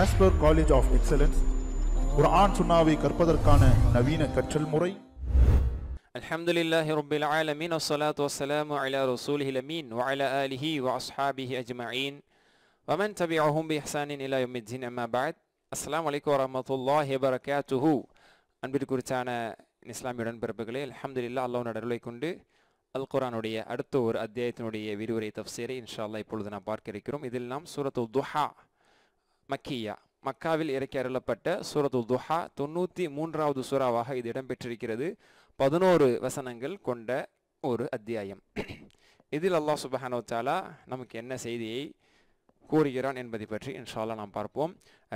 ஆஸ்பர் college of excellence Quran சுன்னாவை கற்பதற்கான நவீன கற்றல் முறை அல்ஹம்துலில்லாஹி ரப்பில் ஆலமீன் வஸ்ஸலாத்து வஸ்ஸலாமு அலா ரசூலிஹில் அமீன் வ அலா ஆலிஹி வ அஸ்ஹாபிஹி அஜ்மஈன் வமன் தபிஅஹும் பிஹ்சானின் இலா யௌமித்தீன் அம்மா பஅத் அஸ்ஸலாமு அலைக்கும் வ ரஹ்மத்துல்லாஹி வ பரக்காத்துஹு அன்பிற்குரித்தான இஸ்லாமிய உடன்பிறப்புகளே அல்ஹம்துலில்லாஹ் அல்லாஹ்வுடைய அருளை கொண்டு அல் குரானுடைய அடுத்த ஒரு அத்தியாயத்தினுடைய விரிவுரை தஃப்சீரை இன்ஷா அல்லாஹ் இப்பொழுது நாம் பார்க்க இருக்கிறோம் இதில் நாம் சூரத்து துஹா மக்கியா மக்காவில் இறக்கி அருளப்பட்ட சூரத்து துஹா தொண்ணூற்றி மூன்றாவது சூறாவாக இது இடம்பெற்றிருக்கிறது பதினோரு வசனங்கள் கொண்ட ஒரு அத்தியாயம் இதில் அல்லாஹ் சுபஹானோ தாலா நமக்கு என்ன செய்தியை கூறுகிறான் என்பதை பற்றி இன்ஷால்லா நாம் பார்ப்போம்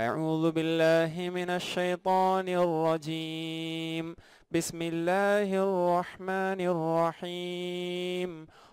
أعوذ بالله من الشيطان الرجيم بسم الله الرحمن الرحيم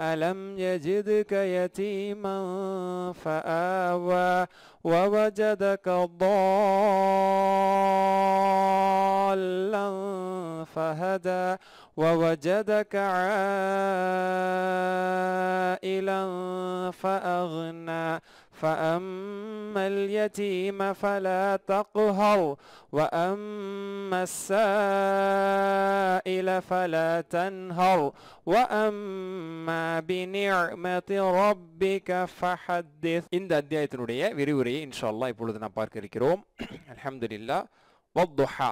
ألم يجدك يتيما فآوى ووجدك ضالا فهدى ووجدك عائلا فأغنى فأما اليتيم فلا تقهر وأما السائل فلا تنهر وأما بنعمة ربك فحدث இந்த அத்தியாயத்தினுடைய விரிவுரையை இன்ஷா அல்லாஹ் இப்பொழுது நாம் பார்க்க இருக்கிறோம் அல்ஹம்துலில்லா வத்துஹா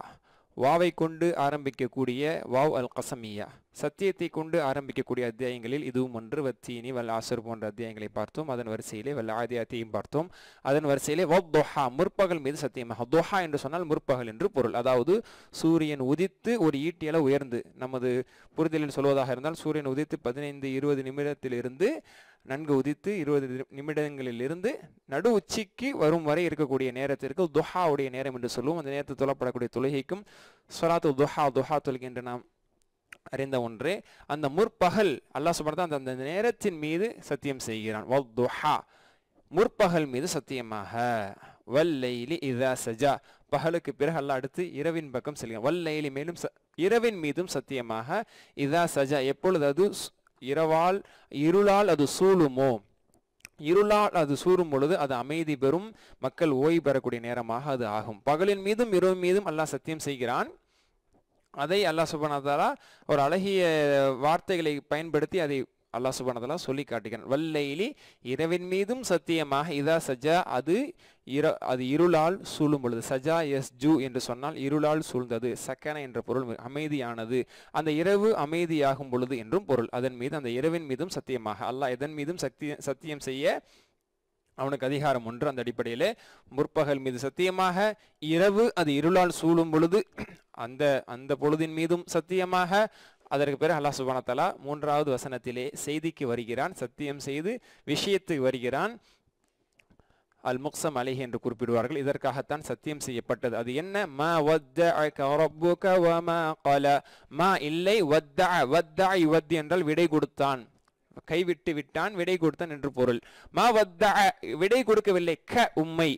வாவை கொண்டு ஆரம்பிக்கக்கூடிய வாவ் அல் கசமியா சத்தியத்தை கொண்டு ஆரம்பிக்கக்கூடிய அத்தியாயங்களில் இதுவும் ஒன்று வத்தீனி வல்ல ஆசர் போன்ற அத்தியாயங்களை பார்த்தோம் அதன் வரிசையிலே வல்ல ஆதியாத்தையும் பார்த்தோம் அதன் வரிசையிலே வொஹா முற்பகல் மீது சத்தியமாக தொஹா என்று சொன்னால் முற்பகல் என்று பொருள் அதாவது சூரியன் உதித்து ஒரு ஈட்டியள உயர்ந்து நமது புரிதலில் சொல்வதாக இருந்தால் சூரியன் உதித்து பதினைந்து இருபது நிமிடத்திலிருந்து நன்கு உதித்து இருபது நிமிடங்களிலிருந்து நடு உச்சிக்கு வரும் வரை இருக்கக்கூடிய நேரத்திற்கு துஹாவுடைய நேரம் என்று சொல்லுவோம் அந்த நேரத்தில் தொல்லப்படக்கூடிய தொழுகைக்கும் சொலாத்து துஹா துஹா என்று நாம் அறிந்த ஒன்று அந்த முற்பகல் அல்லாஹ் சுபர்தான் அந்த அந்த நேரத்தின் மீது சத்தியம் செய்கிறான் வல் துஹா முற்பகல் மீது சத்தியமாக வல்லைலி இதா சஜா பகலுக்கு பிறகு அல்லா அடுத்து இரவின் பக்கம் செல்கிறான் வல்லைலி மேலும் இரவின் மீதும் சத்தியமாக இதா சஜா எப்பொழுது அது இரவால் இருளால் அது சூழுமோ இருளால் அது சூறும் பொழுது அது அமைதி பெறும் மக்கள் ஓய்வு பெறக்கூடிய நேரமாக அது ஆகும் பகலின் மீதும் இரவு மீதும் அல்லாஹ் சத்தியம் செய்கிறான் அதை அல்லாஹ் சுபானதாலா ஒரு அழகிய வார்த்தைகளை பயன்படுத்தி அதை அல்லாஹ் சுபானதாலா சொல்லி காட்டுகிறான் வல்லைலி இரவின் மீதும் சத்தியமாக இதா சஜா அது இர அது இருளால் சூழும் பொழுது சஜா எஸ் ஜூ என்று சொன்னால் இருளால் சூழ்ந்தது சக்கன என்ற பொருள் அமைதியானது அந்த இரவு அமைதியாகும் பொழுது என்றும் பொருள் அதன் மீது அந்த இரவின் மீதும் சத்தியமாக அல்லாஹ் எதன் மீதும் சத்தியம் சத்தியம் செய்ய அவனுக்கு அதிகாரம் ஒன்று அந்த அடிப்படையிலே முற்பகல் மீது சத்தியமாக இரவு அது இருளால் சூழும் பொழுது அந்த அந்த பொழுதின் மீதும் சத்தியமாக அதற்கு பிறகு அல்லா சுபானத்தலா மூன்றாவது வசனத்திலே செய்திக்கு வருகிறான் சத்தியம் செய்து விஷயத்துக்கு வருகிறான் அல் முக்சம் அலிஹி என்று குறிப்பிடுவார்கள் இதற்காகத்தான் சத்தியம் செய்யப்பட்டது அது என்ன ம இல்லை என்றால் விடை கொடுத்தான் கைவிட்டு விட்டான் விடை கொடுத்தான் என்று பொருள் மா வத்த விடை கொடுக்கவில்லை க உம்மை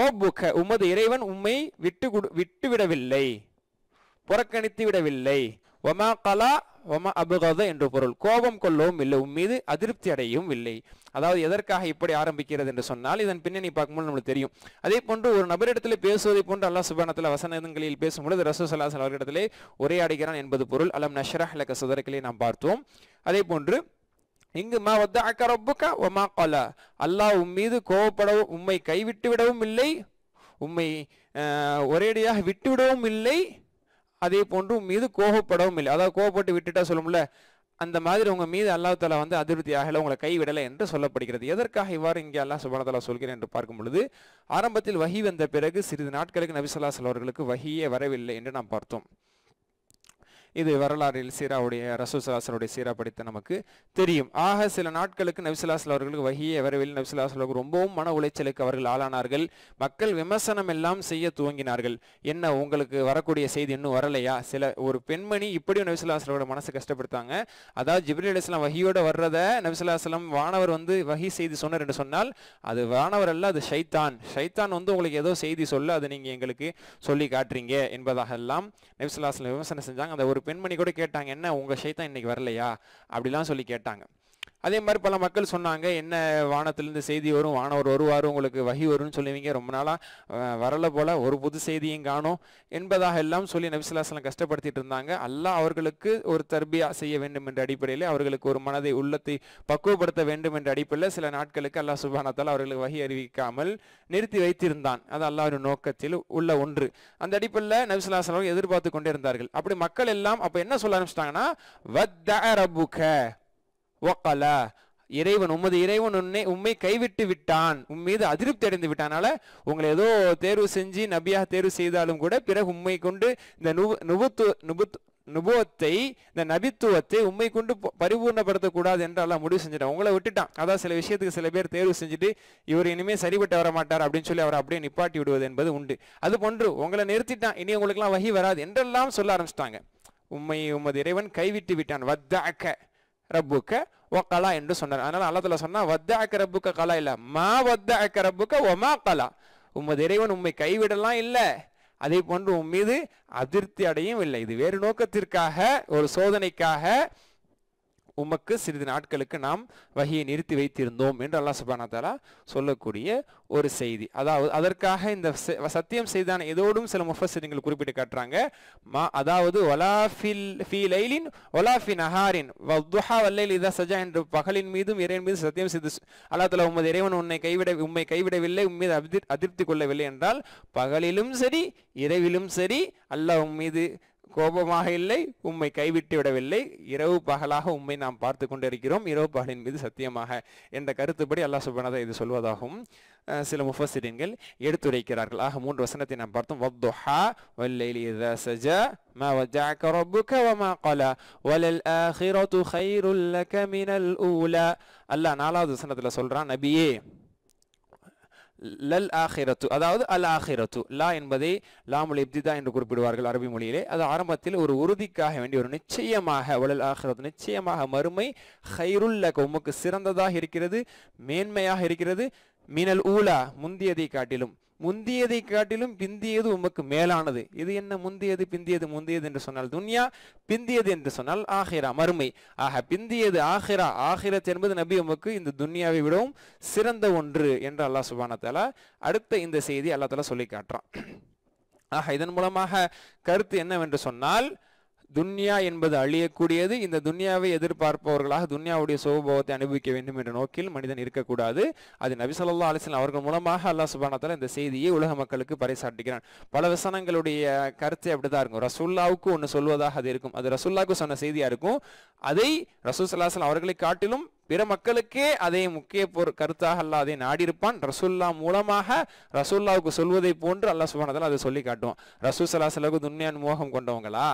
ரோபுக உமது இறைவன் உம்மை விட்டு விட்டு விடவில்லை புறக்கணித்து விடவில்லை ஒமா கலா ஒமா அபுகத என்று பொருள் கோபம் கொள்ளவும் இல்லை உன் மீது அதிருப்தி அடையவும் இல்லை அதாவது எதற்காக இப்படி ஆரம்பிக்கிறது என்று சொன்னால் இதன் பின்னணி பார்க்கும்போது நம்மளுக்கு தெரியும் அதே போன்று ஒரு நபரிடத்தில் பேசுவதை போன்று அல்லா சுபானத்தில் வசனங்களில் பேசும்பொழுது ரசூசல்லா அவர்களிடத்திலே உரையாடுகிறான் என்பது பொருள் அலம் நஷ்ரஹ் லக்க சதரக்கிலே நாம் பார்த்தோம் அதே போன்று இங்கு மா வத்த அக்கரப்புக்கா ஒமா கொலா அல்லாஹ் உம் மீது கோவப்படவும் உம்மை கைவிட்டு விடவும் இல்லை உம்மை ஒரேடியாக விட்டுவிடவும் இல்லை அதே போன்று உன் மீது கோபப்படவும் இல்லை அதாவது கோபப்பட்டு விட்டுட்டா சொல்லும்ல அந்த மாதிரி உங்கள் மீது அல்லாஹ் தலா வந்து அதிருப்தி ஆகலை உங்களை கைவிடலை என்று சொல்லப்படுகிறது எதற்காக இவ்வாறு இங்கே அல்லாஹ் சுபானதாலா சொல்கிறேன் என்று பார்க்கும் பொழுது ஆரம்பத்தில் வகி வந்த பிறகு சிறிது நாட்களுக்கு நபிசல்லா சொல்லவர்களுக்கு வகியே வரவில்லை என்று நாம் பார்த்தோம் இது வரலாறில் சீராவுடைய ரசூசலாசனுடைய சீரா படித்த நமக்கு தெரியும் ஆக சில நாட்களுக்கு நபிசுல்லாஸ்ல அவர்களுக்கு வகையை வரவில் நபிசுல்லாஸ்ல ரொம்பவும் மன உளைச்சலுக்கு அவர்கள் ஆளானார்கள் மக்கள் விமர்சனம் எல்லாம் செய்ய துவங்கினார்கள் என்ன உங்களுக்கு வரக்கூடிய செய்தி இன்னும் வரலையா சில ஒரு பெண்மணி இப்படியும் நபிசுல்லாஸ்லோட மனசு கஷ்டப்படுத்தாங்க அதாவது ஜிப்ரி அலிஸ்லாம் வகியோட வர்றத நபிசுல்லாஸ்லாம் வானவர் வந்து வகி செய்தி சொன்னார் என்று சொன்னால் அது வானவர் அல்ல அது ஷைத்தான் ஷைத்தான் வந்து உங்களுக்கு ஏதோ செய்தி சொல்ல அதை நீங்கள் எங்களுக்கு சொல்லி காட்டுறீங்க என்பதாக எல்லாம் நபிசுல்லாஸ்லம் விமர்சனம் செஞ்சாங்க அந்த ஒரு ஒரு பெண்மணி கூட கேட்டாங்க என்ன உங்கள் சைத்தான் இன்னைக்கு வரலையா அப்படிலாம் சொல்லி கேட்டாங்க அதே மாதிரி பல மக்கள் சொன்னாங்க என்ன வானத்திலேருந்து செய்தி வரும் வானவர் வருவார் உங்களுக்கு வகி வரும்னு சொல்லுவீங்க ரொம்ப நாளாக வரலை போல் ஒரு புது செய்தியும் காணும் என்பதாக எல்லாம் சொல்லி நபிசுல்லாஸ்லாம் கஷ்டப்படுத்திட்டு இருந்தாங்க அல்லாஹ் அவர்களுக்கு ஒரு தர்பியா செய்ய வேண்டும் என்ற அடிப்படையில் அவர்களுக்கு ஒரு மனதை உள்ளத்தை பக்குவப்படுத்த வேண்டும் என்ற அடிப்படையில் சில நாட்களுக்கு அல்லாஹ் சுபானத்தால் அவர்களுக்கு வகி அறிவிக்காமல் நிறுத்தி வைத்திருந்தான் அது அல்லாஹின் நோக்கத்தில் உள்ள ஒன்று அந்த அடிப்படையில் நபிசுல்லாஸ்லாம் எதிர்பார்த்து கொண்டே இருந்தார்கள் அப்படி மக்கள் எல்லாம் அப்போ என்ன சொல்ல ஆரம்பிச்சிட்டாங்கன்னா ஒக்கல இறைவன் உமது இறைவன் உன்னை உண்மை கைவிட்டு விட்டான் உன் மீது அதிருப்தி அடைந்து விட்டானால உங்களை ஏதோ தேர்வு செஞ்சு நபியாக தேர்வு செய்தாலும் கூட பிறகு உண்மை கொண்டு இந்த நுபு நுபுத்து நுபுத்து நுபுவத்தை இந்த நபித்துவத்தை உண்மை கொண்டு பரிபூர்ணப்படுத்தக்கூடாது என்று முடிவு செஞ்சிட்டான் உங்களை விட்டுட்டான் அதான் சில விஷயத்துக்கு சில பேர் தேர்வு செஞ்சுட்டு இவர் இனிமேல் சரிபட்டு வர மாட்டார் அப்படின்னு சொல்லி அவரை அப்படியே நிப்பாட்டி விடுவது என்பது உண்டு அது போன்று உங்களை நிறுத்திட்டான் இனி உங்களுக்குலாம் வகி வராது என்றெல்லாம் சொல்ல ஆரம்பிச்சிட்டாங்க உண்மை உமது இறைவன் கைவிட்டு விட்டான் வத்தாக்க ரப்புக்க ஓ கலா என்று சொன்னார் அதனால் அல்லத்தில் சொன்னால் வத்த அக்க ரப்புக்க கலா இல்லை மா வத்த அக்க ரப்புக்க ஒமா கலா உமது இறைவன் உண்மை கைவிடலாம் இல்லை அதே போன்று உன் மீது அதிருப்தி அடையும் இல்லை இது வேறு நோக்கத்திற்காக ஒரு சோதனைக்காக உமக்கு சிறிது நாட்களுக்கு நாம் வகையை நிறுத்தி வைத்திருந்தோம் என்று அல்லா சுபானா சொல்லக்கூடிய ஒரு செய்தி அதாவது அதற்காக இந்த சத்தியம் செய்தான எதோடும் சில முஃபசிரியங்கள் குறிப்பிட்டு காட்டுறாங்க மா அதாவது ஒலா ஃபி லைலின் ஒலா ஃபி நஹாரின் வல்துஹா வல்லைல் இதா சஜா என்று பகலின் மீதும் இறைவன் மீது சத்தியம் செய்து அல்லா தலா உமது இறைவன் உன்னை கைவிட உண்மை கைவிடவில்லை உண்மீது அதிர் அதிருப்தி கொள்ளவில்லை என்றால் பகலிலும் சரி இரவிலும் சரி அல்லாஹ் உன் மீது கோபமாக இல்லை உம்மை கைவிட்டு விடவில்லை இரவு பகலாக உம்மை நாம் பார்த்து கொண்டிருக்கிறோம் இரவு பகலின் மீது சத்தியமாக என்ற கருத்துப்படி அல்லாஹ் சுபனதா இது சொல்வதாகவும் சில முஃபசிரியன்கள் எடுத்துரைக்கிறார்கள் ஆக மூன்று வசனத்தை நாம் பார்த்தோம் வத்துஹா வல்லைலி இதா ما ودعك ربك وما قلى وللآخرة خير لك من الأولى நாலாவது வசனத்துல சொல்றான் நபியே லல் ஆஹிரத்து அதாவது அல் ஆஹிரத்து லா என்பதை லாமுல் இப்திதா என்று குறிப்பிடுவார்கள் அரபி மொழியிலே அது ஆரம்பத்தில் ஒரு உறுதிக்காக வேண்டிய ஒரு நிச்சயமாக உலல் ஆஹிரத்து நிச்சயமாக மறுமை ஹைருல்ல உமக்கு சிறந்ததாக இருக்கிறது மேன்மையாக இருக்கிறது மீனல் ஊலா முந்தியதை காட்டிலும் முந்தியதை காட்டிலும் பிந்தியது உமக்கு மேலானது இது என்ன முந்தியது பிந்தியது முந்தியது என்று சொன்னால் துன்யா பிந்தியது என்று சொன்னால் ஆஹிரா மறுமை ஆக பிந்தியது ஆஹிரா ஆஹிரத் என்பது நபி உமக்கு இந்த துன்யாவை விடவும் சிறந்த ஒன்று என்று அல்லாஹ் சுபானத்தாலா அடுத்த இந்த செய்தி அல்லா தாலா சொல்லி காட்டுறான் ஆக இதன் மூலமாக கருத்து என்னவென்று சொன்னால் துன்யா என்பது அழியக்கூடியது இந்த துன்யாவை எதிர்பார்ப்பவர்களாக துன்யாவுடைய சோபோகத்தை அனுபவிக்க வேண்டும் என்ற நோக்கில் மனிதன் இருக்கக்கூடாது அது நபிசல்லா அலிஸ்லாம் அவர்கள் மூலமாக அல்லாஹ் சுபானத்தால் இந்த செய்தியை உலக மக்களுக்கு பறைசாட்டுகிறான் பல வசனங்களுடைய கருத்தை அப்படிதான் இருக்கும் ரசூல்லாவுக்கு ஒன்று சொல்வதாக அது இருக்கும் அது ரசுல்லாவுக்கு சொன்ன செய்தியாக இருக்கும் அதை ரசூல் சல்லாஹ் அவர்களை காட்டிலும் பிற மக்களுக்கே அதை முக்கிய பொரு கருத்தாக அல்ல அதை நாடியிருப்பான் ரசூல்லா மூலமாக ரசூல்லாவுக்கு சொல்வதை போன்று அல்லா சுபானதால் அதை சொல்லி காட்டுவான் ரசூல் சலாஹ் துன்யான் மோகம் கொண்டவங்களா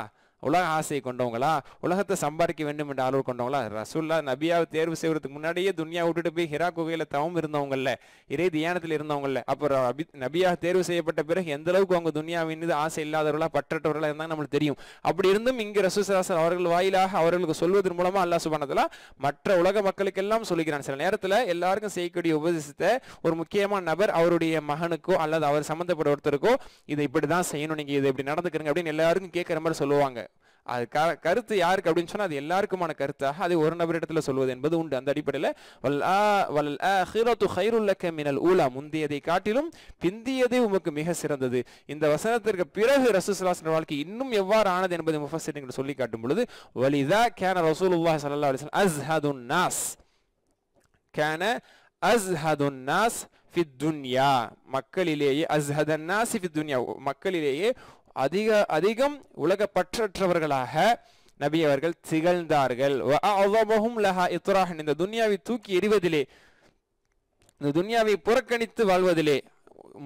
உலக ஆசையை கொண்டவங்களா உலகத்தை சம்பாதிக்க வேண்டும் என்ற அளவு கொண்டவங்களா ரசூல்லா நபியாவை தேர்வு செய்வதற்கு முன்னாடியே துன்யா விட்டுட்டு போய் ஹிரா குகையில தவம் இருந்தவங்கல்ல இறை தியானத்தில் இருந்தவங்கல்ல அப்புறம் நபியாக தேர்வு செய்யப்பட்ட பிறகு எந்த அளவுக்கு அவங்க துன்யா மீது ஆசை இல்லாதவர்களா பற்றற்றவர்களா இருந்தாங்க நம்மளுக்கு தெரியும் அப்படி இருந்தும் இங்கு ரசூசராசர் அவர்கள் வாயிலாக அவர்களுக்கு சொல்வதன் மூலமா அல்லா சுபானதுல மற்ற உலக மக்களுக்கெல்லாம் சொல்லுகிறான் சில நேரத்தில் எல்லாருக்கும் செய்யக்கூடிய உபதேசத்தை ஒரு முக்கியமான நபர் அவருடைய மகனுக்கோ அல்லது அவர் சம்மந்தப்பட்ட ஒருத்தருக்கோ இதை இப்படி தான் செய்யணும் நீங்கள் இதை இப்படி நடந்துக்கிறங்க அப்படின்னு எல்லாருக்கும் கேட்குற மாதிரி சொல்லுவாங்க அது க கருத்து யாருக்கு அப்படின்னு சொன்னால் அது எல்லாருக்குமான கருத்தாக அதை ஒரு நபரிடத்தில் சொல்வது என்பது உண்டு அந்த அடிப்படையில் வல் ஆ வல் ஹீரோத்து ஹைருல்லக்க மினல் ஊலா முந்தியதை காட்டிலும் பிந்தியதே உமக்கு மிக சிறந்தது இந்த வசனத்திற்கு பிறகு ரசூசலாசன் வாழ்க்கை இன்னும் எவ்வாறு ஆனது என்பதை முஃபசிட் நீங்கள் சொல்லி காட்டும் பொழுது வலிதா கேன ரசூலுல்லாஹ் சல்லா அஸ் அஸ்ஹதுன் நாஸ் கேன அஸ்ஹதுன் நாஸ் ஃபித்துன்யா மக்களிலேயே அஸ்ஹதன் நாசி ஃபித்துன்யா மக்களிலேயே அதிக அதிகம் உலக பற்றற்றவர்களாக நபி அவர்கள் திகழ்ந்தார்கள் லஹா இந்த துன்யாவை தூக்கி எறிவதிலே இந்த துன்யாவை புறக்கணித்து வாழ்வதிலே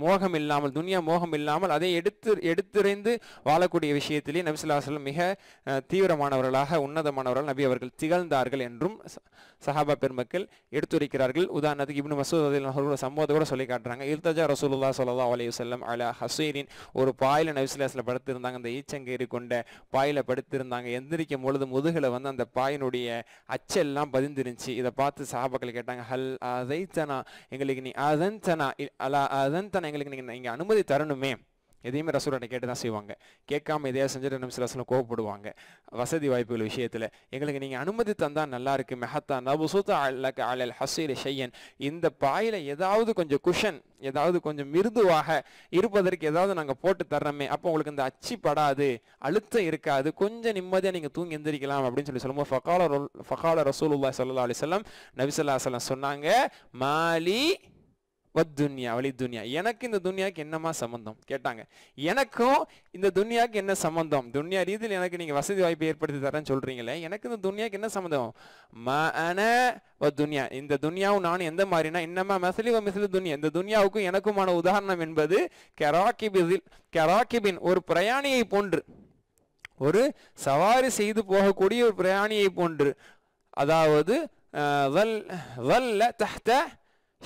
மோகம் இல்லாமல் துனியா மோகம் இல்லாமல் அதை எடுத்து எடுத்துரைந்து வாழக்கூடிய விஷயத்திலே நபிசுல்லாசலம் மிக தீவிரமானவர்களாக உன்னதமானவர்கள் நபி அவர்கள் திகழ்ந்தார்கள் என்றும் சஹாபா பெருமக்கள் எடுத்துரைக்கிறார்கள் உதாரணத்துக்கு இப்னு அதில் அவர்களோட சம்பவத்தை கூட சொல்லி காட்டுறாங்க இர்தஜா ரசூலுல்லா சொல்லா அலைய செல்லம் அலா ஹசீரின் ஒரு பாயில நபிசுல்லாசில் படுத்திருந்தாங்க அந்த ஈச்சங்கேறி கொண்ட பாயில படுத்திருந்தாங்க எந்திரிக்கும் பொழுது முதுகில் வந்து அந்த பாயினுடைய அச்செல்லாம் பதிந்திருந்துச்சு இதை பார்த்து சஹாபாக்கள் கேட்டாங்க ஹல் அதன் எங்களுக்கு நீ அதன் அலா அதன் தன்னை எங்களுக்கு நீங்கள் நீங்கள் அனுமதி தரணுமே எதையுமே ரசூலட்டை கேட்டு தான் செய்வாங்க கேட்காம எதையா செஞ்சுட்டு நம்ம சில சில கோவப்படுவாங்க வசதி வாய்ப்புகள் விஷயத்தில் எங்களுக்கு நீங்கள் அனுமதி தந்தால் நல்லா இருக்கு மெஹத்தா நபுசூத்த அல்லக்கு அலல் ஹசீல் ஷையன் இந்த பாயில் ஏதாவது கொஞ்சம் குஷன் ஏதாவது கொஞ்சம் மிருதுவாக இருப்பதற்கு ஏதாவது நாங்கள் போட்டு தர்றோமே அப்போ உங்களுக்கு இந்த அச்சு படாது அழுத்தம் இருக்காது கொஞ்சம் நிம்மதியாக நீங்கள் தூங்கி எந்திரிக்கலாம் அப்படின்னு சொல்லி சொல்லும்போது ஃபகால ஃபகால ரசூலுல்லா சல்லா அலிசல்லாம் நபிசல்லா சொன்னாங்க மாலி துன்யா வலி துன்யா எனக்கு இந்த துன்யாவுக்கு என்னமா சம்மந்தம் கேட்டாங்க எனக்கும் இந்த துன்யாவுக்கு என்ன சம்மந்தம் துன்யா ரீதியில் எனக்கு நீங்கள் வசதி வாய்ப்பு ஏற்படுத்தி தரேன்னு சொல்கிறீங்களே எனக்கு இந்த துன்யாவுக்கு என்ன சம்மந்தம் மன துன்யா இந்த துன்யாவும் நானும் எந்த மாதிரினா என்னமா மெசலி மெசலி துன்யா இந்த துன்யாவுக்கும் எனக்குமான உதாரணம் என்பது கெராக்கிபில் கெராக்கிபின் ஒரு பிரயாணியை போன்று ஒரு சவாரி செய்து போகக்கூடிய ஒரு பிரயாணியை போன்று அதாவது வல்ல தஹ்த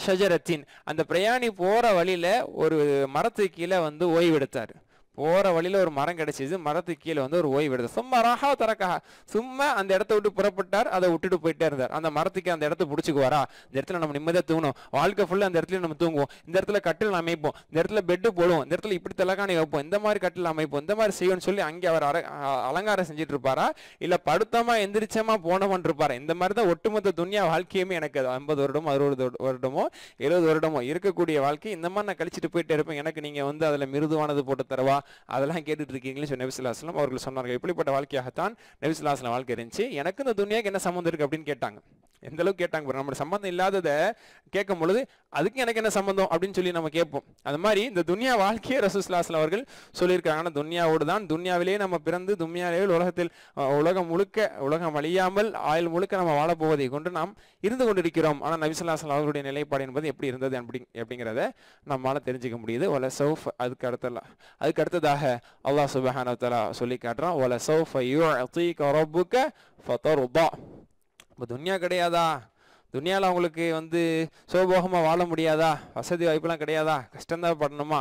ஷஜரத்தின் அந்த பிரயாணி போகிற வழியில் ஒரு மரத்துக்கு கீழே வந்து ஓய்வெடுத்தார் போகிற வழியில் ஒரு மரம் கிடச்சிது மரத்துக்கு கீழே வந்து ஒரு ஓய்வு விடுது சும்மா ராகா தரக்கா சும்மா அந்த இடத்த விட்டு புறப்பட்டார் அதை விட்டுட்டு போயிட்டே இருந்தார் அந்த மரத்துக்கு அந்த இடத்த பிடிச்சிக்குவாரா இந்த இடத்துல நம்ம நிம்மதியாக தூங்கணும் வாழ்க்கை ஃபுல்லாக அந்த இடத்துல நம்ம தூங்குவோம் இந்த இடத்துல கட்டில் அமைப்போம் இந்த இடத்துல பெட்டு போடுவோம் இந்த இடத்துல இப்படி தலைக்காணி வைப்போம் இந்த மாதிரி கட்டில் அமைப்போம் இந்த மாதிரி செய்யணும்னு சொல்லி அங்கே அவர் அலங்காரம் செஞ்சுட்டு இருப்பாரா இல்லை படுத்தமா எந்திரிச்சமா போனவன் இருப்பாரா இந்த மாதிரி தான் ஒட்டுமொத்த துணியா வாழ்க்கையுமே எனக்கு ஐம்பது வருடமோ அறுபது வருடமோ எழுபது வருடமோ இருக்கக்கூடிய வாழ்க்கை இந்த மாதிரி நான் கழிச்சிட்டு போயிட்டே இருப்பேன் எனக்கு நீங்கள் வந்து அதில் மிருதுவானது போட்டு தரவா அதெல்லாம் கேட்டுட்டு இருக்கீங்களே சொன்ன அவர்கள் சொன்னார்கள் இப்படிப்பட்ட வாழ்க்கையாகத்தான் நபிசுல்லாஸ்லாம் வாழ்க்கை இருந்துச்சு எனக்கு இந்த துணியாக்கு என்ன சம்மந்தம் இருக்கு அப்படின்னு கேட்டாங்க எந்த அளவுக்கு கேட்டாங்க நம்ம சம்மந்தம் இல்லாததை கேட்கும் பொழுது அதுக்கு எனக்கு என்ன சம்மந்தம் அப்படின்னு சொல்லி நம்ம கேட்போம் அது மாதிரி இந்த துன்யா வாழ்க்கையை ரசூஸ்லாஸ்ல அவர்கள் சொல்லியிருக்காங்க ஆனால் துன்யாவோடு தான் துன்யாவிலேயே நம்ம பிறந்து துன்யாவிலே உலகத்தில் உலகம் முழுக்க உலகம் அழியாமல் ஆயுள் முழுக்க நம்ம வாழப்போவதை கொண்டு நாம் இருந்து கொண்டிருக்கிறோம் ஆனால் நபிசுல்லாஸ்லாம் அவர்களுடைய நிலைப்பாடு என்பது எப்படி இருந்தது அப்படி அப்படிங்கிறத நம்மளால் தெரிஞ்சுக்க முடியுது ஒல சௌஃப் அதுக்கு அடுத்தல அதுக்கு அடுத்ததாக அல்லாஹ் சுபஹானவத்தலா சொல்லி காட்டுறான் ஒல சௌஃப் யூ ரூபா இப்போ துன்யா கிடையாதா துனியாவில் அவங்களுக்கு வந்து சோபோகமாக வாழ முடியாதா வசதி வாய்ப்புலாம் கிடையாதா கஷ்டந்தான் படணுமா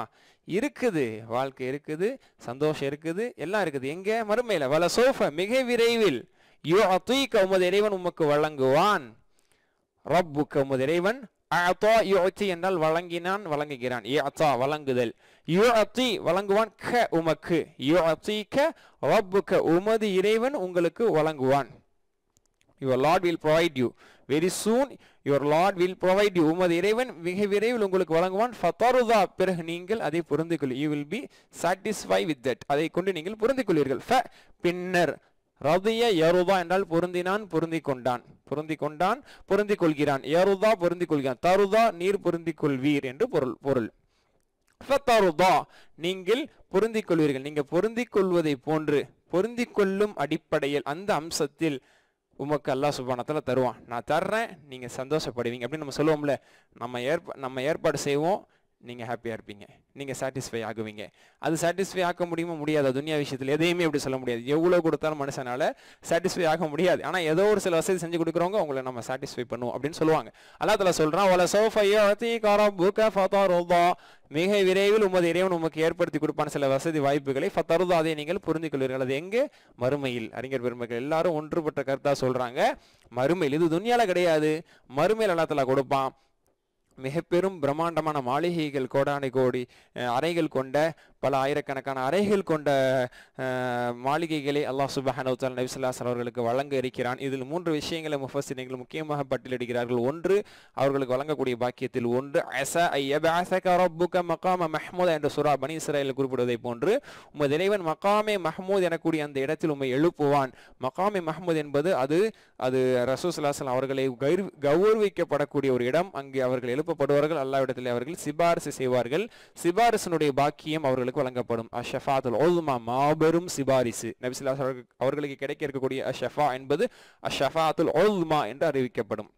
இருக்குது வாழ்க்கை இருக்குது சந்தோஷம் இருக்குது எல்லாம் இருக்குது எங்கே மறுமையில் வள சோஃப மிக விரைவில் யோ அத்தூய்க்க உமது இறைவன் உமக்கு வழங்குவான் ரப்புக்கு உமது இறைவன் அத்தா யோ அச்சி என்றால் வழங்கினான் வழங்குகிறான் ஏ அத்தா வழங்குதல் யோ அத்தி வழங்குவான் க உமக்கு யோ அத்தீக்க ரப்புக்க உமது இறைவன் உங்களுக்கு வழங்குவான் your Lord will provide you very soon your Lord will provide you உமது இறைவன் மிக விரைவில் உங்களுக்கு வழங்குவான் ஃபத்தாருதா பிறகு நீங்கள் அதை புரிந்து கொள் you will be satisfy with that அதை கொண்டு நீங்கள் புரிந்து கொள்வீர்கள் ஃப பின்னர் ரதிய யருதா என்றால் பொருந்தினான் பொருந்தி கொண்டான் பொருந்தி கொண்டான் பொருந்தி கொள்கிறான் யருதா பொருந்தி கொள்கிறான் தருதா நீர் பொருந்தி கொள்வீர் என்று பொருள் பொருள் நீங்கள் பொருந்திக் கொள்வீர்கள் நீங்கள் பொருந்திக் கொள்வதை போன்று பொருந்திக் கொள்ளும் அடிப்படையில் அந்த அம்சத்தில் உமக்கு அல்லா சுபானத்தில் தருவான் நான் தர்றேன் நீங்கள் சந்தோஷப்படுவீங்க அப்படின்னு நம்ம சொல்லுவோம்ல நம்ம ஏற்ப நம்ம ஏற்பாடு செய்வோம் நீங்கள் ஹாப்பியாக இருப்பீங்க நீங்கள் சாட்டிஸ்ஃபை ஆகுவீங்க அது சாட்டிஸ்ஃபை ஆக்க முடியுமோ முடியாது துனியா விஷயத்தில் எதையுமே இப்படி சொல்ல முடியாது எவ்வளோ கொடுத்தாலும் மனுஷனால் சாட்டிஸ்ஃபை ஆக முடியாது ஆனால் ஏதோ ஒரு சில வசதி செஞ்சு கொடுக்குறவங்க அவங்களை நம்ம சாட்டிஸ்ஃபை பண்ணுவோம் அப்படின்னு சொல்லுவாங்க அல்லா தலா சொல்கிறான் ஒல சோஃபையோ அத்தி காரோ புக்கா ரோபா மிக விரைவில் உமது இறைவன் உமக்கு ஏற்படுத்தி கொடுப்பான சில வசதி வாய்ப்புகளை ஃபத்தருதா அதை நீங்கள் புரிந்து கொள்வீர்கள் அது எங்கே மறுமையில் அறிஞர் பெருமக்கள் எல்லாரும் ஒன்றுபட்ட கருத்தாக சொல்கிறாங்க மறுமையில் இது துன்யால கிடையாது மறுமையில் அல்லாத்தலா கொடுப்பான் மிக பெரும் பிரம்மாண்டமான மாளிகைகள் கோடானை கோடி அறைகள் கொண்ட பல ஆயிரக்கணக்கான அறைகள் கொண்ட மாளிகைகளை அல்லாஹ் சுபஹானவுத்தால் நபிசுல்லா அவர்களுக்கு வழங்க இருக்கிறான் இதில் மூன்று விஷயங்களை முஃபசினிகள் முக்கியமாக பட்டியலிடுகிறார்கள் ஒன்று அவர்களுக்கு வழங்கக்கூடிய பாக்கியத்தில் ஒன்று மஹமூத் என்ற சுரா பனி இஸ்ராயில் குறிப்பிடுவதை போன்று உமது இறைவன் மகாமே மஹமூத் எனக்கூடிய அந்த இடத்தில் உண்மை எழுப்புவான் மகாமே மஹமூத் என்பது அது அது ரசூசுல்லாசல் அவர்களை கௌரவிக்கப்படக்கூடிய ஒரு இடம் அங்கே அவர்கள் எழுப்பப்படுவார்கள் அல்லாவிடத்தில் அவர்கள் சிபாரிசு செய்வார்கள் சிபாரிசனுடைய பாக்கியம் அவர்கள் அவர்களுக்கு வழங்கப்படும் அஷஃபாத்துல் ஓதுமா மாபெரும் சிபாரிசு நபிசுல்லா அவர்களுக்கு கிடைக்க இருக்கக்கூடிய அஷஃபா என்பது அஷஃபாத்துல் ஓதுமா என்று அறிவிக்கப்படும்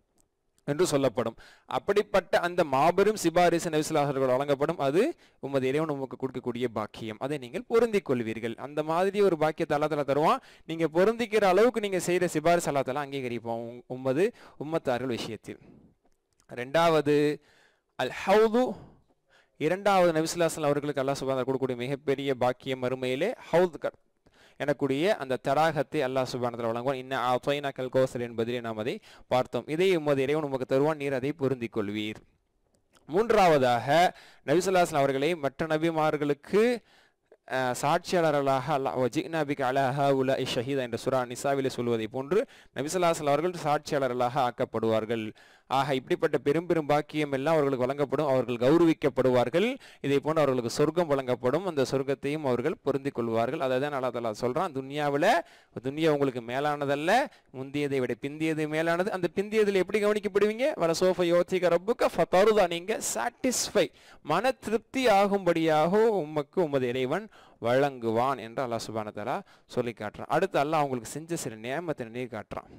என்று சொல்லப்படும் அப்படிப்பட்ட அந்த மாபெரும் சிபாரிசு நபிசுல்லாசர்கள் வழங்கப்படும் அது உமது இறைவன் உமக்கு கொடுக்கக்கூடிய பாக்கியம் அதை நீங்கள் பொருந்திக் கொள்வீர்கள் அந்த மாதிரி ஒரு பாக்கியத்தை அல்லா தலா தருவான் நீங்கள் பொருந்திக்கிற அளவுக்கு நீங்கள் செய்கிற சிபாரிசு அல்லா தலா அங்கீகரிப்போம் உமது உம்மத்தார்கள் விஷயத்தில் ரெண்டாவது அல் ஹவுது இரண்டாவது நபிசுல்லாசன் அவர்களுக்கு அல்லா சுபான் கொடுக்கக்கூடிய மிகப்பெரிய பாக்கிய மறுமையிலே ஹவுத் எனக்கூடிய அந்த தராகத்தை அல்லாஹ் சுபானத்தில் வழங்குவான் இன்ன அஃபைனா கல்கோசர் என்பதிலே நாம் அதை பார்த்தோம் இதை இம்மது இறைவன் உமக்கு தருவான் நீர் அதை பொருந்திக் கொள்வீர் மூன்றாவதாக நபிசுல்லாஸ்லாம் அவர்களை மற்ற நபிமார்களுக்கு சாட்சியாளர்களாக அல்லா ஜிக்னாபிக் அலஹா உல ஷஹீதா என்ற சுரா நிசாவிலே சொல்வதை போன்று நபிசுல்லாசல் அவர்கள் சாட்சியாளர்களாக ஆக்கப்படுவார்கள் ஆக இப்படிப்பட்ட பெரும் பெரும் பாக்கியம் எல்லாம் அவர்களுக்கு வழங்கப்படும் அவர்கள் கௌரவிக்கப்படுவார்கள் இதே போன்று அவர்களுக்கு சொர்க்கம் வழங்கப்படும் அந்த சொர்க்கத்தையும் அவர்கள் பொருந்தி கொள்வார்கள் அதை தான் அல்லா தலா சொல்கிறான் துன்யாவில் துன்யா உங்களுக்கு மேலானதல்ல முந்தியதை விட பிந்தியது மேலானது அந்த பிந்தியதில் எப்படி கவனிக்கப்படுவீங்க வர சோஃபை யோசிக்க ரப்புக்க ஃபத்தருதா நீங்கள் சாட்டிஸ்ஃபை மன திருப்தி ஆகும்படியாக உமக்கு உமது இறைவன் வழங்குவான் என்று அல்லா சுபானதலா சொல்லி காட்டுறான் அடுத்து அல்லா அவங்களுக்கு செஞ்ச சில நியமத்தை நினைவு காட்டுறான்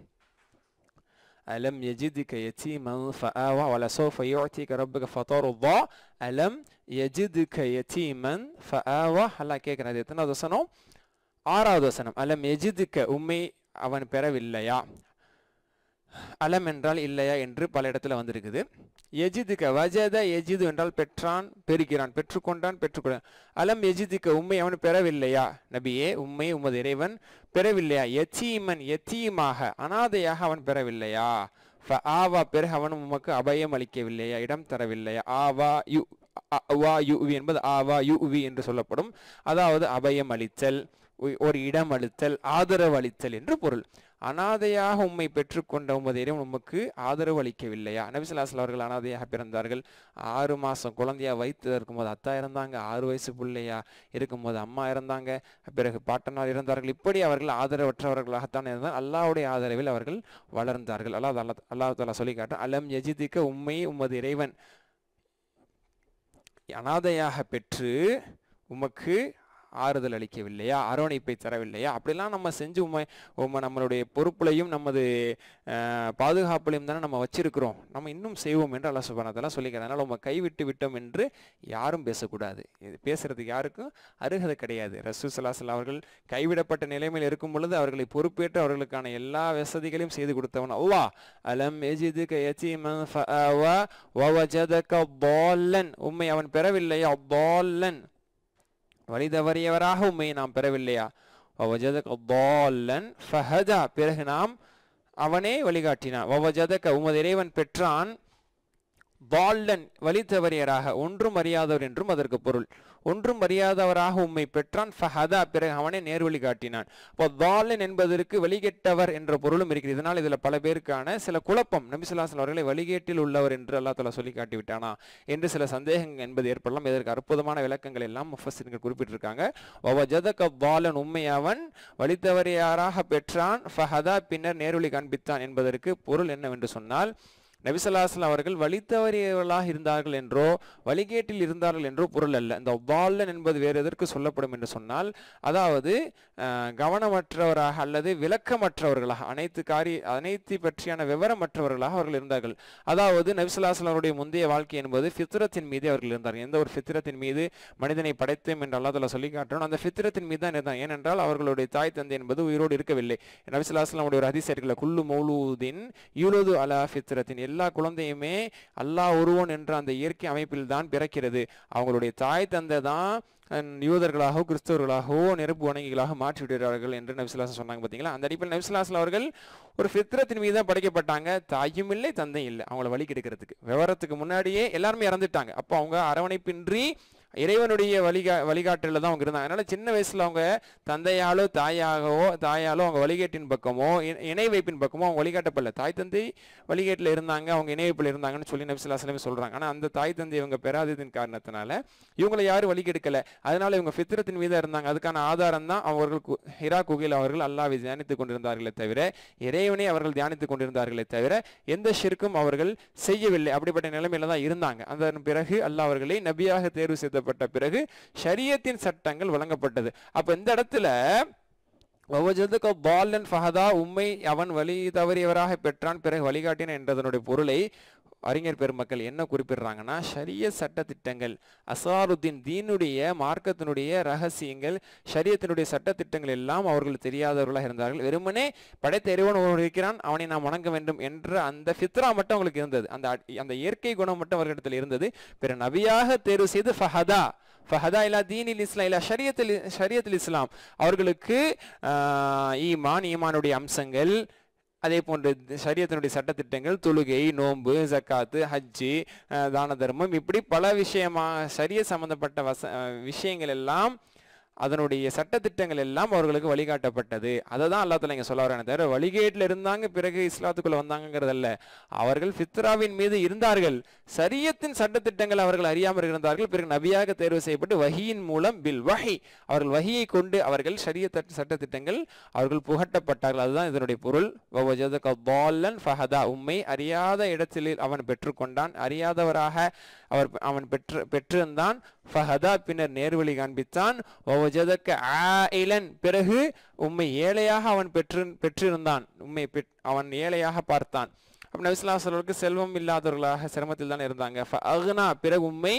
ألم يجدك يتيما فآوى ولا سوف يعطيك ربك فطار الضع ألم يجدك يتيما فآوى هلا كيك نديتنا دوسنو عرا دوسنو ألم يجدك أمي أوان بيرا بالليا அலம் என்றால் இல்லையா என்று பல இடத்துல வந்திருக்குது எஜிதுக்க வஜத எஜிது என்றால் பெற்றான் பெறுகிறான் பெற்றுக்கொண்டான் பெற்றுக்கொண்டான் அலம் எஜிதுக்க உண்மை அவன் பெறவில்லையா நபியே உண்மை உமது இறைவன் பெறவில்லையா எச்சீமன் எச்சீமாக அனாதையாக அவன் பெறவில்லையா ஆவா பிறகு அவன் உமக்கு அபயம் அளிக்கவில்லையா இடம் தரவில்லையா ஆவா யு வா யுவி என்பது ஆவா யுவி என்று சொல்லப்படும் அதாவது அபயம் அளித்தல் ஒரு இடம் அளித்தல் ஆதரவு அளித்தல் என்று பொருள் அனாதையாக உண்மை பெற்றுக்கொண்ட உமது இறைவன் உமக்கு ஆதரவு அளிக்கவில்லையா நபிசுலாசல் அவர்கள் அனாதையாக பிறந்தார்கள் ஆறு மாதம் குழந்தையாக வைத்து இருக்கும்போது அத்தா இருந்தாங்க ஆறு வயசு பிள்ளையா இருக்கும்போது அம்மா இருந்தாங்க பிறகு பாட்டனார் இருந்தார்கள் இப்படி அவர்கள் ஆதரவற்றவர்களாகத்தான் இருந்தால் அல்லாவுடைய ஆதரவில் அவர்கள் வளர்ந்தார்கள் அல்லாஹ் அல்லா அல்லாஹ் தாலா சொல்லி காட்டும் அலம் எஜிதிக்க உண்மை உமது இறைவன் அனாதையாக பெற்று உமக்கு ஆறுதல் அளிக்கவில்லையா அரவணைப்பை தரவில்லையா அப்படிலாம் நம்ம செஞ்சு உண்மை நம்மளுடைய பொறுப்புலையும் நமது பாதுகாப்புலையும் தானே நம்ம வச்சிருக்கிறோம் நம்ம இன்னும் செய்வோம் என்று அல்லா சுபானதெல்லாம் சொல்லிக்கிறேன் அதனால் உண்மை கைவிட்டு விட்டோம் என்று யாரும் பேசக்கூடாது இது பேசுகிறதுக்கு யாருக்கும் அருகதை கிடையாது ரசூ சலாசல் அவர்கள் கைவிடப்பட்ட நிலைமையில் இருக்கும் பொழுது அவர்களை பொறுப்பேற்று அவர்களுக்கான எல்லா வசதிகளையும் செய்து கொடுத்தவன் ஓவா அலம் உம்மை அவன் பெறவில்லையா பாலன் வழி உண்மை நாம் பெறவில்லையா பிறகு நாம் அவனே வழிகாட்டினான் உமது இறைவன் பெற்றான் பால்லன் வழி ஒன்றும் அறியாதவர் என்றும் அதற்கு பொருள் ஒன்றும் அறியாதவராக உம்மை பெற்றான் ஃபஹதா பிறகு அவனை நேர்வழி காட்டினான் இப்போ தாலன் என்பதற்கு வழிகெட்டவர் என்ற பொருளும் இருக்கிறது இதனால் இதில் பல பேருக்கான சில குழப்பம் நபிசுல்லாசன் அவர்களை வழிகேட்டில் உள்ளவர் என்று அல்லா தலா சொல்லி காட்டிவிட்டானா என்று சில சந்தேகங்கள் என்பது ஏற்படலாம் இதற்கு அற்புதமான விளக்கங்கள் எல்லாம் முஃபசின்கள் குறிப்பிட்டிருக்காங்க ஜதக பாலன் உண்மை அவன் வழித்தவரையாராக பெற்றான் ஃபஹதா பின்னர் நேர்வழி காண்பித்தான் என்பதற்கு பொருள் என்னவென்று சொன்னால் நபிசல்லாஸ்லாம் அவர்கள் வலித்தவரியவர்களாக இருந்தார்கள் என்றோ வழிகேட்டில் இருந்தார்கள் என்றோ பொருள் அல்ல இந்த ஒவ்வாலன் என்பது வேறு எதற்கு சொல்லப்படும் என்று சொன்னால் அதாவது கவனமற்றவராக அல்லது விளக்கமற்றவர்களாக அனைத்து காரிய அனைத்து பற்றியான விவரமற்றவர்களாக அவர்கள் இருந்தார்கள் அதாவது நபிசுல்லாஸ்லாமுடைய முந்தைய வாழ்க்கை என்பது ஃபித்ரத்தின் மீது அவர்கள் இருந்தார்கள் எந்த ஒரு ஃபித்ரத்தின் மீது மனிதனை படைத்தோம் என்று அல்லாதலா சொல்லி காட்டணும் அந்த ஃபித்திரத்தின் மீது தான் இருந்தான் ஏனென்றால் அவர்களுடைய தாய் தந்தை என்பது உயிரோடு இருக்கவில்லை நபிசுல்லாஸ்லாமுடைய ஒரு அதிசயர்களை குல்லு மௌலூதின் யூலோது அலா ஃபித்ரத்தின் எல்லா குழந்தையுமே அல்லாஹ் ஒருவன் என்ற அந்த இயற்கை அமைப்பில் தான் பிறக்கிறது அவங்களுடைய தாய் தந்தை தான் யூதர்களாகவோ கிறிஸ்தவர்களாகவோ நெருப்பு வணங்கிகளாக மாற்றிவிடுகிறார்கள் என்று நபிசுலாசன் சொன்னாங்க பார்த்தீங்களா அந்த அடிப்படையில் நபிசுலாசன் அவர்கள் ஒரு ஃபித்ரத்தின் மீது தான் படைக்கப்பட்டாங்க தாயும் இல்லை தந்தையும் இல்லை அவங்கள வழி கெடுக்கிறதுக்கு விவரத்துக்கு முன்னாடியே எல்லாருமே இறந்துட்டாங்க அப்போ அவங்க அரவணைப்பின்றி இறைவனுடைய வழிகா வழிகாட்டலில் தான் அவங்க இருந்தாங்க அதனால் சின்ன வயசில் அவங்க தந்தையாலோ தாயாகவோ தாயாலோ அவங்க வழிகேட்டின் பக்கமோ இணை வைப்பின் பக்கமோ அவங்க வழிகாட்டப்படல தாய் தந்தை வழிகேட்டில் இருந்தாங்க அவங்க இணை வைப்பில் இருந்தாங்கன்னு சொல்லி நபிசுல்லா சிலமே சொல்கிறாங்க ஆனால் அந்த தாய் தந்தை இவங்க பெறாததின் காரணத்தினால இவங்களை யாரும் வழிகெடுக்கலை அதனால் இவங்க ஃபித்திரத்தின் மீதாக இருந்தாங்க அதுக்கான ஆதாரம் தான் அவர்கள் ஹிரா குகையில் அவர்கள் அல்லாவை தியானித்துக் கொண்டிருந்தார்களே தவிர இறைவனை அவர்கள் தியானித்துக் கொண்டிருந்தார்களே தவிர எந்த ஷிற்கும் அவர்கள் செய்யவில்லை அப்படிப்பட்ட நிலைமையில தான் இருந்தாங்க அதன் பிறகு அல்லாஹ் அவர்களை நபியாக தேர்வு செய்த செய்யப்பட்ட பிறகு ஷரியத்தின் சட்டங்கள் வழங்கப்பட்டது அப்ப இந்த இடத்துல பாலன் ஃபஹதா உம்மை அவன் வழி தவறியவராக பெற்றான் பிறகு வழிகாட்டின என்றதனுடைய பொருளை அறிஞர் பெருமக்கள் என்ன குறிப்பிடுறாங்கன்னா ஷரிய சட்டத்திட்டங்கள் அசாருத்தீன் தீனுடைய மார்க்கத்தினுடைய ரகசியங்கள் ஷரியத்தினுடைய சட்டத்திட்டங்கள் எல்லாம் அவர்கள் தெரியாதவர்களாக இருந்தார்கள் வெறுமனே படைத்தெறிவன் ஒருவன் இருக்கிறான் அவனை நாம் வணங்க வேண்டும் என்ற அந்த ஃபித்ரா மட்டும் அவங்களுக்கு இருந்தது அந்த அந்த இயற்கை குணம் மட்டும் அவர்களிடத்தில் இருந்தது பிற நபியாக தேர்வு செய்து ஃபஹதா ஃபஹதா இல்லா தீனில் இஸ்லாம் இல்லா ஷரியத்தில் ஷரியத்தில் இஸ்லாம் அவர்களுக்கு ஈமான் ஈமானுடைய அம்சங்கள் அதே போன்ற சரியத்தினுடைய சட்டத்திட்டங்கள் தொழுகை நோன்பு ஜக்காத்து ஹஜ்ஜு தான தர்மம் இப்படி பல விஷயமா சரிய சம்மந்தப்பட்ட வச விஷயங்கள் எல்லாம் அதனுடைய சட்டத்திட்டங்கள் எல்லாம் அவர்களுக்கு வழிகாட்டப்பட்டது அதை தான் அல்லா இங்கே சொல்ல வரேன் தவிர வழிகேட்டில் இருந்தாங்க பிறகு இஸ்லாத்துக்குள்ளே வந்தாங்கிறதல்ல அவர்கள் ஃபித்ராவின் மீது இருந்தார்கள் சரியத்தின் சட்டத்திட்டங்கள் அவர்கள் அறியாமல் இருந்தார்கள் பிறகு நபியாக தேர்வு செய்யப்பட்டு வகியின் மூலம் பில் வகை அவர்கள் வகியை கொண்டு அவர்கள் சரிய சட்டத்திட்டங்கள் அவர்கள் புகட்டப்பட்டார்கள் அதுதான் இதனுடைய பொருள் ஃபஹதா உண்மை அறியாத இடத்தில் அவன் பெற்றுக்கொண்டான் அறியாதவராக அவர் அவன் பெற்று பெற்றிருந்தான் ஃபஹதா பின்னர் நேர்வழி காண்பித்தான் ஒஜதக்க ஆயிலன் பிறகு உண்மை ஏழையாக அவன் பெற்று பெற்றிருந்தான் உண்மை அவன் ஏழையாக பார்த்தான் அப்போ நபிஸ்லாசலருக்கு செல்வம் இல்லாதவர்களாக சிரமத்தில் தான் இருந்தாங்க பிறகு உண்மை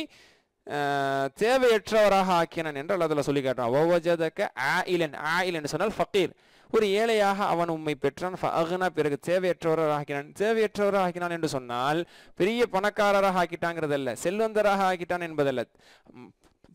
தேவையற்றவராக ஆக்கினான் என்று அதில் சொல்லி காட்டுறான் ஒவ்வொஜதக்க ஆயிலன் என்று சொன்னால் ஃபக்கீர் ஒரு ஏழையாக அவன் உண்மை பெற்றான் ஃபஹ்னா பிறகு தேவையற்றவராக ஆக்கினான் தேவையற்றவராக ஆக்கினான் என்று சொன்னால் பெரிய பணக்காரராக ஆக்கிட்டாங்கிறதல்ல செல்வந்தராக ஆக்கிட்டான் என்பதல்ல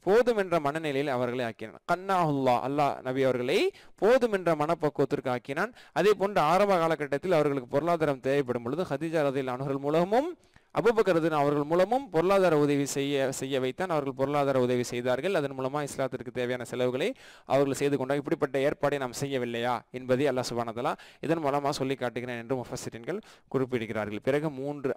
போதும் என்ற மனநிலையில் அவர்களை ஆக்கினான் கண்ணாஹுல்லா அல்லாஹ் நபி அவர்களை போதும் என்ற மனப்பக்குவத்திற்கு ஆக்கினான் அதே போன்று ஆரம்ப காலகட்டத்தில் அவர்களுக்கு பொருளாதாரம் தேவைப்படும் பொழுது ஹதிஜா ரதில் அணுகல் மூலமும் அபுபக்கரது அவர்கள் மூலமும் பொருளாதார உதவி செய்ய செய்ய வைத்தான் அவர்கள் பொருளாதார உதவி செய்தார்கள் அதன் மூலமாக இஸ்லாத்திற்கு தேவையான செலவுகளை அவர்கள் செய்து கொண்டார் இப்படிப்பட்ட ஏற்பாடை நாம் செய்யவில்லையா என்பதை அல்லா சுபானதலா இதன் மூலமாக சொல்லி காட்டுகிறேன் என்று முஃபசிரின்கள் குறிப்பிடுகிறார்கள் பிறகு மூன்று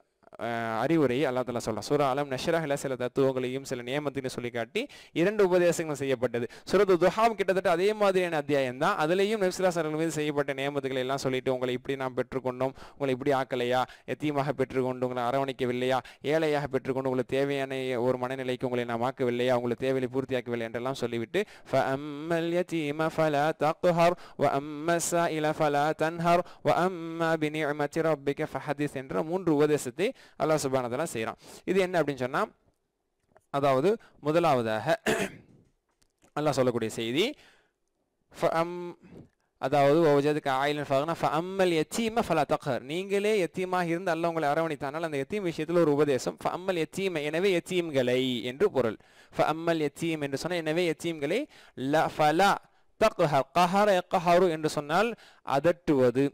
அறிவுரை அல்லா தலா சொல்லலாம் சுர அலம் நஷ்ராஹில் சில தத்துவங்களையும் சில நியமத்தையும் சொல்லி காட்டி இரண்டு உபதேசங்கள் செய்யப்பட்டது சுரது துஹாம் கிட்டத்தட்ட அதே மாதிரியான அத்தியாயம் தான் அதுலேயும் நெப்சிலாசர்கள் மீது செய்யப்பட்ட நியமத்துக்களை எல்லாம் சொல்லிட்டு உங்களை இப்படி நாம் பெற்றுக்கொண்டோம் உங்களை இப்படி ஆக்கலையா எத்தியமாக பெற்றுக்கொண்டு உங்களை அரவணைக்கவில்லையா ஏழையாக பெற்றுக்கொண்டு உங்களுக்கு தேவையான ஒரு மனநிலைக்கு உங்களை நாம் ஆக்கவில்லையா உங்களுக்கு தேவையை பூர்த்தியாக்கவில்லை என்றெல்லாம் சொல்லிவிட்டு என்ற மூன்று உபதேசத்தை அல்லா சுபானதெல்லாம் செய்கிறான் இது என்ன அப்படின்னு சொன்னால் அதாவது முதலாவதாக அல்லாஹ் சொல்லக்கூடிய செய்தி அதாவது ஒவ்வொருக்கு ஆயிலன் ஃபாகனா அம்மல் எத்தீம ஃபலா தகர் நீங்களே எத்தீமாக இருந்து அல்ல உங்களை அரவணித்தானால் அந்த எத்தீம் விஷயத்தில் ஒரு உபதேசம் ஃப அம்மல் எத்தீம எனவே எத்தீம்களை என்று பொருள் ஃப அம்மல் எத்தீம் என்று சொன்னால் எனவே எத்தீம்களை ல ஃபலா ஹ கஹர எக்கஹரு என்று சொன்னால் அதட்டுவது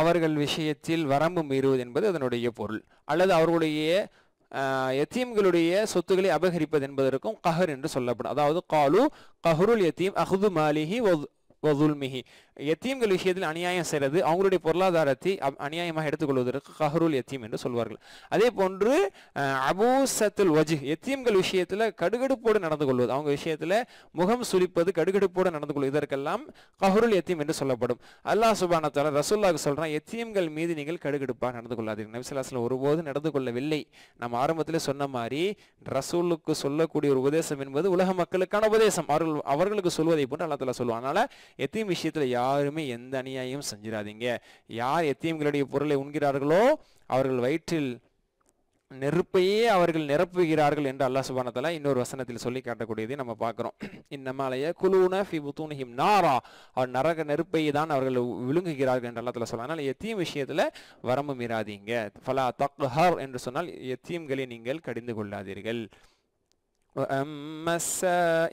அவர்கள் விஷயத்தில் வரம்பு மீறுவது என்பது அதனுடைய பொருள் அல்லது அவர்களுடைய எத்தீம்களுடைய சொத்துக்களை அபகரிப்பது என்பதற்கும் கஹர் என்று சொல்லப்படும் அதாவது காலு கஹருல் எத்தீம் அஹது மாலிஹி வதுல்மிஹி எத்தீம்கள் விஷயத்தில் அநியாயம் செய்கிறது அவங்களுடைய பொருளாதாரத்தை அநியாயமாக எடுத்துக்கொள்வதற்கு கஹருல் எத்தீம் என்று சொல்வார்கள் அதே போன்று அபூசத்துல் வஜு எத்தீம்கள் விஷயத்தில் கடுகடுப்போடு நடந்து கொள்வது அவங்க விஷயத்தில் முகம் சுழிப்பது கடுகடுப்போடு நடந்து கொள்வது இதற்கெல்லாம் கஹருல் எத்தீம் என்று சொல்லப்படும் அல்லாஹ் சுபானத்தால ரசூல்லாக்கு சொல்கிறான் எத்தீம்கள் மீது நீங்கள் கடுகடுப்பாக நடந்து கொள்ளாதீர்கள் நபிசல்லாஸ்ல ஒருபோது நடந்து கொள்ளவில்லை நம்ம ஆரம்பத்தில் சொன்ன மாதிரி ரசூலுக்கு சொல்லக்கூடிய ஒரு உபதேசம் என்பது உலக மக்களுக்கான உபதேசம் அவர்கள் அவர்களுக்கு சொல்வதை போன்று அல்லா சொல்லுவாங்க அதனால் எத்தீம் விஷயத்தில் யார் யாருமே எந்த அநியாயம் செஞ்சிடாதீங்க யார் எத்தியம்களுடைய பொருளை உண்கிறார்களோ அவர்கள் வயிற்றில் நெருப்பையே அவர்கள் நிரப்புகிறார்கள் என்று அல்லாஹ் சுபானத்தால இன்னொரு வசனத்தில் சொல்லி காட்டக்கூடியதை நம்ம பார்க்குறோம் இன்னமாலய குலூன ஃபி புத்தூனிஹிம் நாரா அவர் நரக நெருப்பை தான் அவர்கள் விழுங்குகிறார்கள் என்று அல்லாத்தில் சொல்லலாம் அதனால் எத்தியம் விஷயத்தில் வரம்பு மீறாதீங்க ஃபலா தக்ஹர் என்று சொன்னால் எத்தியம்களை நீங்கள் கடிந்து கொள்ளாதீர்கள்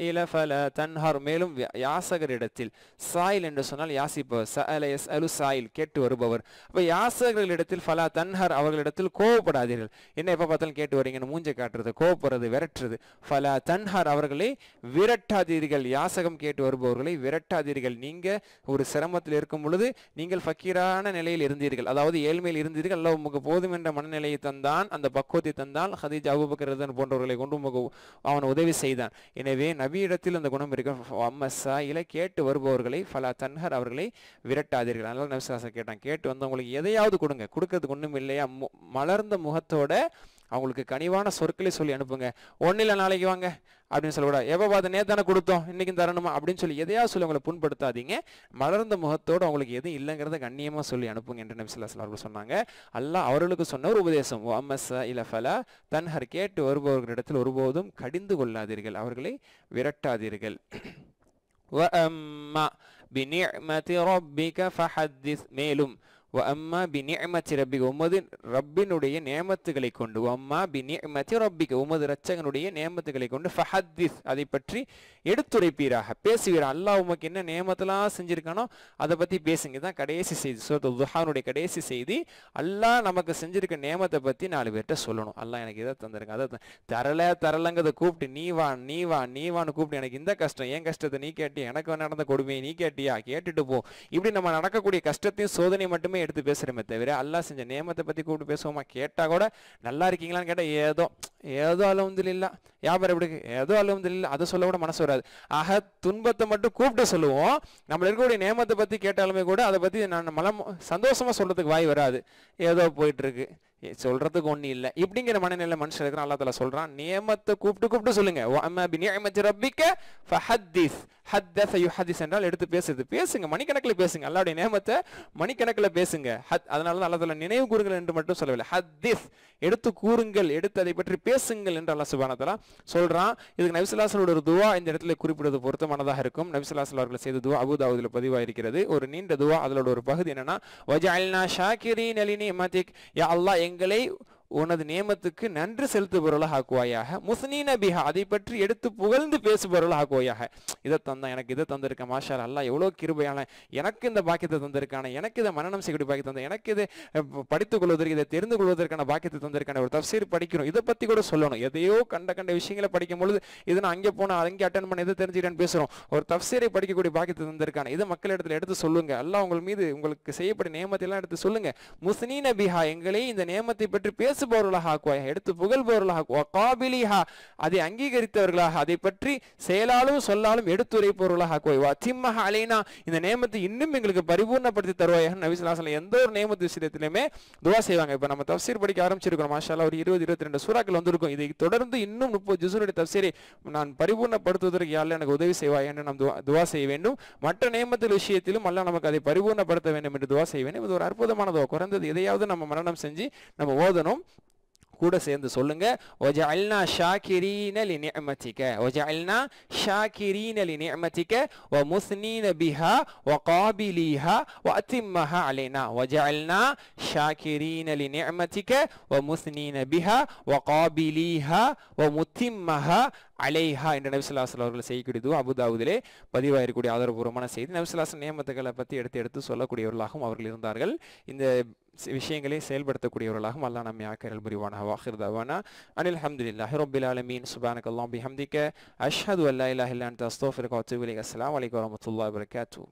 இல ஃபல தன்ஹார் மேலும் யாசகரிடத்தில் சாயில் என்று சொன்னால் யாசிப்பவர் அல எஸ் அலு சாயில் கேட்டு வருபவர் அப்போ யாசகர்களிடத்தில் ஃபலா தன்ஹார் அவர்களிடத்தில் கோவப்படாதீர்கள் என்ன எப்போ பார்த்தாலும் கேட்டு வரீங்கன்னு மூஞ்சை காட்டுறது கோவப்படுறது விரட்டுறது ஃபலா தன்ஹார் அவர்களை விரட்டாதீர்கள் யாசகம் கேட்டு வருபவர்களை விரட்டாதீர்கள் நீங்கள் ஒரு சிரமத்தில் இருக்கும் பொழுது நீங்கள் ஃபக்கீரான நிலையில் இருந்தீர்கள் அதாவது ஏழ்மையில் இருந்தீர்கள் அல்ல உமக்கு போதும் என்ற மனநிலையை தந்தான் அந்த பக்குவத்தை தந்தால் ஹதீஜ் அபுபக்கர் போன்றவர்களை கொண்டு உமக்கு அவன் உதவி செய்தான் எனவே நபியிடத்தில் அந்த குணம் இருக்க அம்மசா இலை கேட்டு வருபவர்களை பல தன்ஹர் அவர்களை விரட்டாதீர்கள் அதனால் நபிசாசன் கேட்டான் கேட்டு வந்தவங்களுக்கு எதையாவது கொடுங்க கொடுக்கறதுக்கு ஒன்றும் இல்லையா மலர்ந்த முகத்தோட அவங்களுக்கு கனிவான சொற்களை சொல்லி அனுப்புங்க ஒன்றும் இல்லை நாளைக்கு வாங்க அப்படின்னு சொல்லக்கூடாது எவ்வளோ பார்த்து நேத்தானே கொடுத்தோம் இன்றைக்கும் தரணுமா அப்படின்னு சொல்லி எதையா சொல்லி அவங்களை புண்படுத்தாதீங்க மலர்ந்த முகத்தோடு அவங்களுக்கு எதுவும் இல்லைங்கிறத கண்ணியமாக சொல்லி அனுப்புங்க என்று நம்பி சொல்லா அவர்கள் சொன்னாங்க அல்லா அவர்களுக்கு சொன்ன ஒரு உபதேசம் அம்மஸ் இலஃபலா தன்ஹர் கேட்டு வருபவர்களிடத்தில் ஒருபோதும் கடிந்து கொள்ளாதீர்கள் அவர்களை விரட்டாதீர்கள் மேலும் அம்மா பி நியமத்தி ரப்பிக்கு உமது ரப்பினுடைய நேமத்துகளை கொண்டு அம்மா பி நியமத்தி ரப்பிக்கு உமது ரச்சகனுடைய நேமத்துகளை கொண்டு ஃபஹத்திஸ் அதை பற்றி எடுத்துரைப்பீராக பேசுவீரா அல்லாஹ் உமக்கு என்ன நேமத்தெல்லாம் செஞ்சுருக்கானோ அதை பற்றி பேசுங்க தான் கடைசி செய்தி சூரத் துஹானுடைய கடைசி செய்தி அல்லாஹ் நமக்கு செஞ்சிருக்க நேமத்தை பற்றி நாலு பேர்கிட்ட சொல்லணும் அல்லாஹ் எனக்கு இதை தந்திருக்கு அதை தரல தரலங்கிறத கூப்பிட்டு நீ வா நீ வா நீ வான்னு கூப்பிட்டு எனக்கு இந்த கஷ்டம் என் கஷ்டத்தை நீ கேட்டி எனக்கு நடந்த கொடுமையை நீ கேட்டியா கேட்டுட்டு போ இப்படி நம்ம நடக்கக்கூடிய கஷ்டத்தையும் சோதனை மட்டுமே நேமை எடுத்து பேசுகிறமே தவிர அல்லா செஞ்ச நேமத்தை பற்றி கூப்பிட்டு பேசுவோமா கேட்டால் கூட நல்லா இருக்கீங்களான்னு கேட்டால் ஏதோ ஏதோ அலவுந்தில் இல்லை வியாபாரம் எப்படி ஏதோ அலவுந்தில் இல்லை அதை சொல்ல கூட மனசு வராது ஆக துன்பத்தை மட்டும் கூப்பிட்டு சொல்லுவோம் நம்மள இருக்கக்கூடிய நேமத்தை பற்றி கேட்டாலுமே கூட அதை பற்றி நான் மலம் சந்தோஷமாக சொல்கிறதுக்கு வாய் வராது ஏதோ போயிட்டுருக்கு சொல்றதுக்கு ஒன்றும் இல்லை இப்படிங்கிற மனநிலை மனுஷன் இருக்கிற அல்லா தலா சொல்றான் நியமத்தை கூப்பிட்டு கூப்பிட்டு சொல்லுங்க என்றால் எடுத்து பேசுது பேசுங்க மணிக்கணக்கில் பேசுங்க அல்லாவுடைய நியமத்தை மணிக்கணக்கில் பேசுங்க ஹத் அதனால அல்லா தலா நினைவு கூறுங்கள் என்று மட்டும் சொல்லவில்லை ஹத்திஸ் எடுத்து கூறுங்கள் எடுத்து அதை பற்றி பேசுங்கள் என்று அல்லா சுபானதலா சொல்றான் இதுக்கு நபிசுல்லாசனோட ஒரு துவா இந்த இடத்துல குறிப்பிடுவது பொருத்தமானதாக இருக்கும் நபிசுல்லாசன் அவர்கள் செய்த துவா அபுதாவுதில் பதிவாக இருக்கிறது ஒரு நீண்ட துவா அதோட ஒரு பகுதி என்னன்னா வஜா அல்னா ஷாக்கிரின் மதிக் யா அல்லாஹ் எங்களை உனது நியமத்துக்கு நன்றி செலுத்துபவர்களாக ஆக்குவாயாக முஸ்னீன பிஹா அதை பற்றி எடுத்து புகழ்ந்து பேசுபவர்களாக ஆக்குவாயாக இதை தந்தான் எனக்கு இதை தந்திருக்கேன் மாஷால் அல்லா எவ்வளோ கிருபையான எனக்கு இந்த பாக்கியத்தை தந்திருக்கான எனக்கு இதை மனநம் செய்யக்கூடிய பாக்கியம் தந்தேன் எனக்கு இதை படித்துக் கொள்வதற்கு இதை தெரிந்து கொள்வதற்கான பாக்கியத்தை தந்திருக்கான ஒரு தப்சீர் படிக்கணும் இதை பற்றி கூட சொல்லணும் எதையோ கண்ட கண்ட விஷயங்களை படிக்கும் பொழுது இதை நான் அங்கே போனால் அங்கே அட்டன் பண்ண இதை தெரிஞ்சுக்கிட்டேன்னு பேசுகிறோம் ஒரு தப்சீரை படிக்கக்கூடிய பாக்கியத்தை தந்திருக்கான இதை மக்கள் இடத்துல எடுத்து சொல்லுங்க எல்லாம் உங்கள் மீது உங்களுக்கு செய்யப்படும் நியமத்தை எல்லாம் எடுத்து சொல்லுங்க முஸ்னீன பிஹா எங்களே இந்த நியமத்தை பற்றி பேச பேசுபவர்களாக ஆக்குவாய் எடுத்து புகழ்பவர்களாக காபிலிஹா அதை அங்கீகரித்தவர்களாக அதை பற்றி செயலாலும் சொல்லாலும் எடுத்துரைப்பவர்களாக ஆக்குவாய் வா வாத்திம்மஹ அலைனா இந்த நியமத்தை இன்னும் எங்களுக்கு பரிபூர்ணப்படுத்தி தருவாய் நபிசுலாசலம் எந்த ஒரு நியமத்து விஷயத்திலுமே துவா செய்வாங்க இப்போ நம்ம தப்சீர் படிக்க ஆரம்பிச்சிருக்கிறோம் மாஷாலா ஒரு இருபது இருபத்தி ரெண்டு சூறாக்கள் வந்திருக்கும் இதை தொடர்ந்து இன்னும் முப்பது ஜிசுனுடைய தப்சீரை நான் பரிபூர்ணப்படுத்துவதற்கு யாரில் எனக்கு உதவி செய்வாய் என்று நாம் துவா செய்ய வேண்டும் மற்ற நியமத்தில் விஷயத்திலும் அல்ல நமக்கு அதை பரிபூர்ணப்படுத்த வேண்டும் என்று துவா செய்வேன் இது ஒரு அற்புதமானதோ குறைந்தது எதையாவது நம்ம மரணம் செஞ்சு நம்ம ஓதணும் கூட சேர்ந்து சொல்லுங்க وجعلنا شاكرين لنعمتك وجعلنا شاكرين لنعمتك ومثنين بها وقابليها واتمها علينا وجعلنا شاكرين لنعمتك ومثنين بها وقابليها ومتمها அலைஹா என்ற நபிசுல்லாசல் அவர்கள் செய்யக்கூடியதோ அபுதாவுதிலே பதிவாக இருக்கக்கூடிய ஆதாரபூர்வமான செய்தி நபிசுல்லாசன் நியமத்துக்களை பற்றி எடுத்து எடுத்து சொல்லக்கூடியவர்களாகவும் அவர்கள் இருந்தார்கள் இந்த விஷயங்களை செயல்படுத்தக்கூடியவர்களாகவும் அல்லா நம்மை ஆக்கரல் புரிவான வாஹிர் தவானா அனில் ஹம்துல்லாஹி ரொபில் அலமீன் சுபானக் அல்லாம் பிஹம்திக்க அஷ்ஹது அல்லா இல்லா இல்லான் தஸ்தோஃபிர் கௌத்துவிலி அஸ்லாம் வலைக்கம் வரமத்துல்லா வரகாத்தூ